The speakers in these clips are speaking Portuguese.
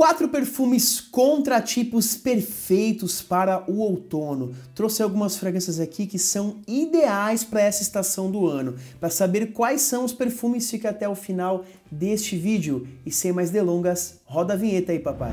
Quatro perfumes contratipos perfeitos para o outono. Trouxe algumas fragrâncias aqui que são ideais para essa estação do ano. Para saber quais são os perfumes, fica até o final deste vídeo. E sem mais delongas, roda a vinheta aí, papai.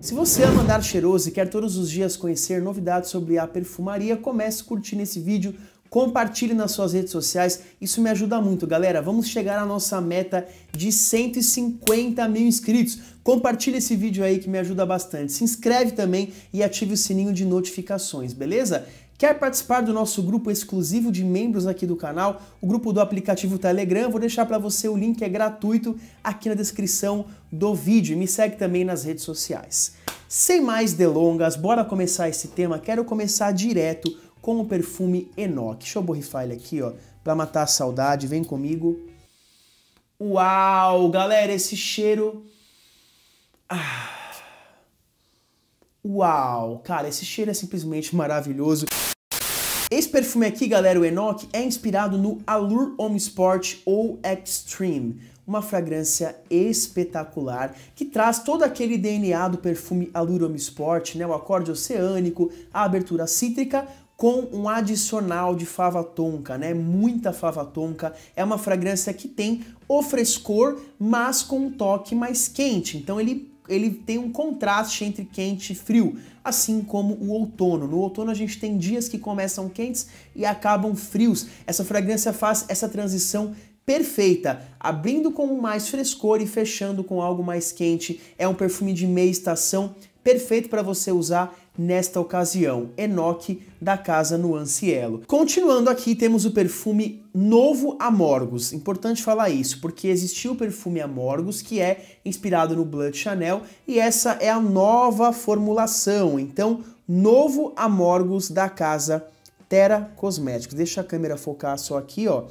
Se você ama andar cheiroso e quer todos os dias conhecer novidades sobre a perfumaria, comece curtindo esse vídeo compartilhe nas suas redes sociais, isso me ajuda muito, galera. Vamos chegar à nossa meta de 150 mil inscritos. Compartilhe esse vídeo aí que me ajuda bastante. Se inscreve também e ative o sininho de notificações, beleza? Quer participar do nosso grupo exclusivo de membros aqui do canal? O grupo do aplicativo Telegram, vou deixar para você o link, é gratuito aqui na descrição do vídeo. Me segue também nas redes sociais. Sem mais delongas, bora começar esse tema. Quero começar direto com o perfume Enoch. Deixa eu borrifar ele aqui, ó, para matar a saudade. Vem comigo. Uau, galera, esse cheiro. Ah. Uau, cara, esse cheiro é simplesmente maravilhoso. Esse perfume aqui, galera, o Enoch, é inspirado no Allure Home Sport ou Extreme, uma fragrância espetacular que traz todo aquele DNA do perfume Allure Home Sport, né? O acorde oceânico, a abertura cítrica, com um adicional de fava tonka, né? Muita fava tonka. É uma fragrância que tem o frescor, mas com um toque mais quente. Então ele ele tem um contraste entre quente e frio, assim como o outono. No outono a gente tem dias que começam quentes e acabam frios. Essa fragrância faz essa transição perfeita, abrindo com mais frescor e fechando com algo mais quente. É um perfume de meia estação, perfeito para você usar nesta ocasião, Enoque da casa no Ancielo. Continuando aqui, temos o perfume Novo Amorgos. Importante falar isso, porque existiu o perfume Amorgos que é inspirado no Blood Chanel e essa é a nova formulação. Então, Novo Amorgos da casa Tera Cosméticos. Deixa a câmera focar só aqui, ó.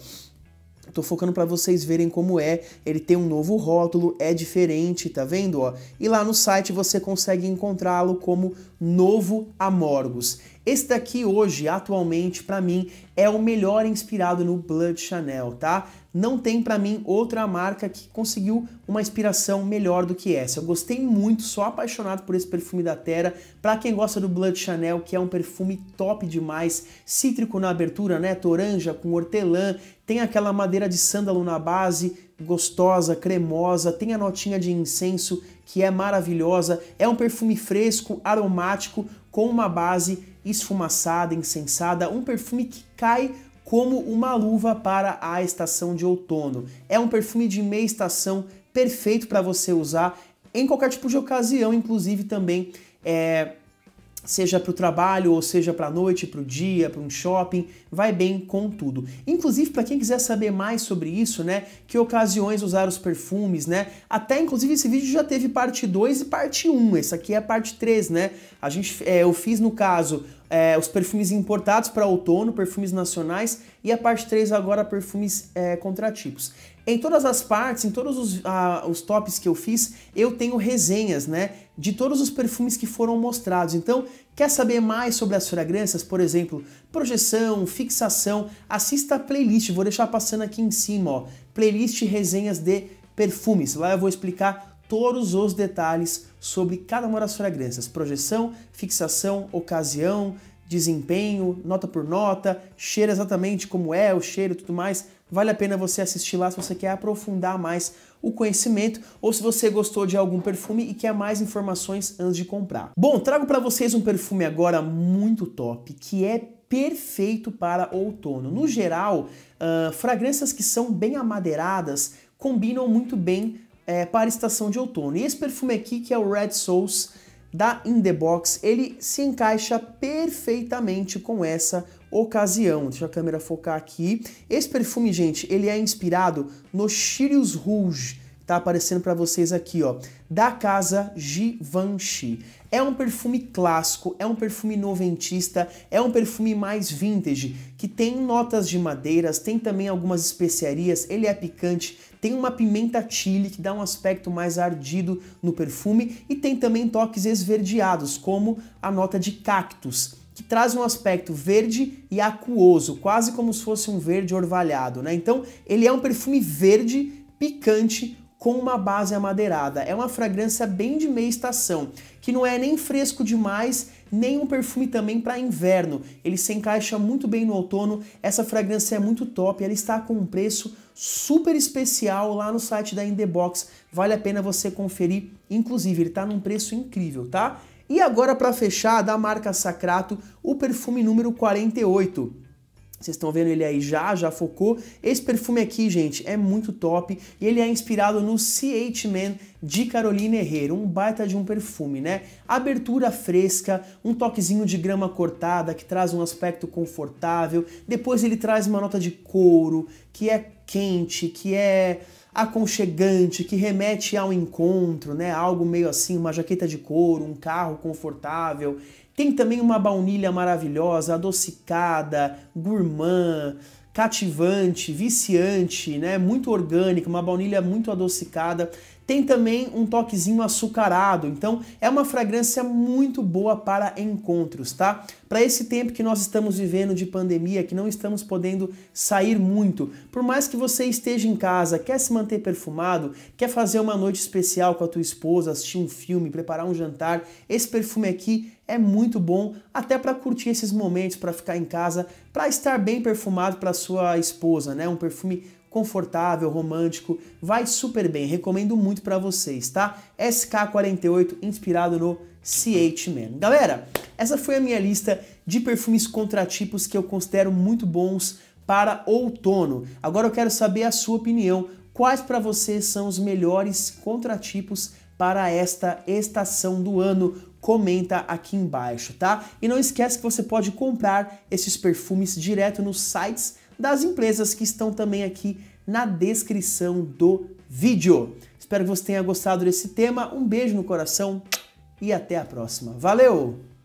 Tô focando para vocês verem como é. Ele tem um novo rótulo, é diferente, tá vendo? Ó? E lá no site você consegue encontrá-lo como Novo Amorgos. Esse daqui hoje, atualmente, para mim, é o melhor inspirado no Blood Chanel, tá? não tem para mim outra marca que conseguiu uma inspiração melhor do que essa. Eu gostei muito, sou apaixonado por esse perfume da Terra. Para quem gosta do Blood Chanel, que é um perfume top demais, cítrico na abertura, né? Toranja com hortelã, tem aquela madeira de sândalo na base, gostosa, cremosa, tem a notinha de incenso que é maravilhosa. É um perfume fresco, aromático, com uma base esfumaçada, incensada, um perfume que cai como uma luva para a estação de outono. É um perfume de meia estação perfeito para você usar em qualquer tipo de ocasião, inclusive também é, seja para o trabalho ou seja para a noite, para o dia, para um shopping, vai bem com tudo. Inclusive para quem quiser saber mais sobre isso, né, que ocasiões usar os perfumes, né? Até inclusive esse vídeo já teve parte 2 e parte 1. Essa aqui é a parte 3, né? A gente é, eu fiz no caso é, os perfumes importados para outono, perfumes nacionais e a parte 3 agora perfumes é, contratipos. Em todas as partes, em todos os, ah, os tops que eu fiz, eu tenho resenhas, né? De todos os perfumes que foram mostrados. Então, quer saber mais sobre as fragrâncias? Por exemplo, projeção, fixação, assista a playlist. Vou deixar passando aqui em cima, ó. Playlist resenhas de perfumes. Lá eu vou explicar todos os detalhes sobre cada uma das fragrâncias: projeção, fixação, ocasião, desempenho, nota por nota, cheiro exatamente como é o cheiro e tudo mais. Vale a pena você assistir lá se você quer aprofundar mais o conhecimento ou se você gostou de algum perfume e quer mais informações antes de comprar. Bom, trago para vocês um perfume agora muito top que é perfeito para outono. No geral, uh, fragrâncias que são bem amadeiradas combinam muito bem é, para a estação de outono. E esse perfume aqui, que é o Red Souls da In The Box, ele se encaixa perfeitamente com essa ocasião. Deixa a câmera focar aqui. Esse perfume, gente, ele é inspirado no Chirius Rouge, tá aparecendo para vocês aqui, ó, da casa Givenchy. É um perfume clássico, é um perfume noventista, é um perfume mais vintage, que tem notas de madeiras, tem também algumas especiarias, ele é picante, tem uma pimenta chili que dá um aspecto mais ardido no perfume e tem também toques esverdeados, como a nota de cactus que traz um aspecto verde e aquoso, quase como se fosse um verde orvalhado, né? Então, ele é um perfume verde picante, com uma base amadeirada. É uma fragrância bem de meia estação, que não é nem fresco demais, nem um perfume também para inverno. Ele se encaixa muito bem no outono. Essa fragrância é muito top, ela está com um preço super especial lá no site da Indebox. Vale a pena você conferir, inclusive, ele está num preço incrível, tá? E agora para fechar, da marca Sacrato, o perfume número 48. Vocês estão vendo ele aí já, já focou. Esse perfume aqui, gente, é muito top e ele é inspirado no CH Man de Carolina Herrera, um baita de um perfume, né? Abertura fresca, um toquezinho de grama cortada que traz um aspecto confortável. Depois ele traz uma nota de couro que é quente, que é aconchegante, que remete ao encontro, né? Algo meio assim, uma jaqueta de couro, um carro confortável. Tem também uma baunilha maravilhosa, adocicada, gourmand, cativante, viciante, né? Muito orgânica, uma baunilha muito adocicada. Tem também um toquezinho açucarado. Então, é uma fragrância muito boa para encontros, tá? para esse tempo que nós estamos vivendo de pandemia, que não estamos podendo sair muito. Por mais que você esteja em casa, quer se manter perfumado, quer fazer uma noite especial com a tua esposa, assistir um filme, preparar um jantar, esse perfume aqui é muito bom até para curtir esses momentos, para ficar em casa, para estar bem perfumado para sua esposa, né? Um perfume confortável, romântico, vai super bem. Recomendo muito para vocês, tá? SK48 inspirado no CH Man. Galera, essa foi a minha lista de perfumes contratipos que eu considero muito bons para outono. Agora eu quero saber a sua opinião. Quais para você são os melhores contratipos para esta estação do ano? Comenta aqui embaixo, tá? E não esquece que você pode comprar esses perfumes direto nos sites das empresas que estão também aqui na descrição do vídeo. Espero que você tenha gostado desse tema. Um beijo no coração e até a próxima. Valeu!